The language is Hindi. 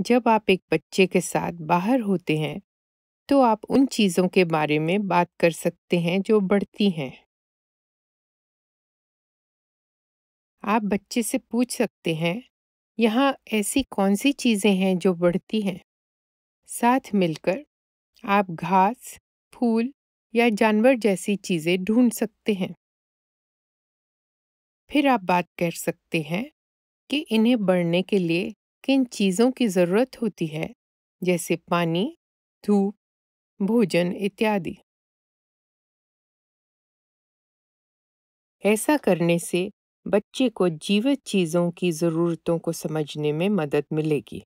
जब आप एक बच्चे के साथ बाहर होते हैं तो आप उन चीज़ों के बारे में बात कर सकते हैं जो बढ़ती हैं आप बच्चे से पूछ सकते हैं यहाँ ऐसी कौन सी चीज़ें हैं जो बढ़ती हैं साथ मिलकर आप घास फूल या जानवर जैसी चीज़ें ढूंढ सकते हैं फिर आप बात कर सकते हैं कि इन्हें बढ़ने के लिए किन चीज़ों की ज़रूरत होती है जैसे पानी धूप भोजन इत्यादि ऐसा करने से बच्चे को जीवित चीज़ों की ज़रूरतों को समझने में मदद मिलेगी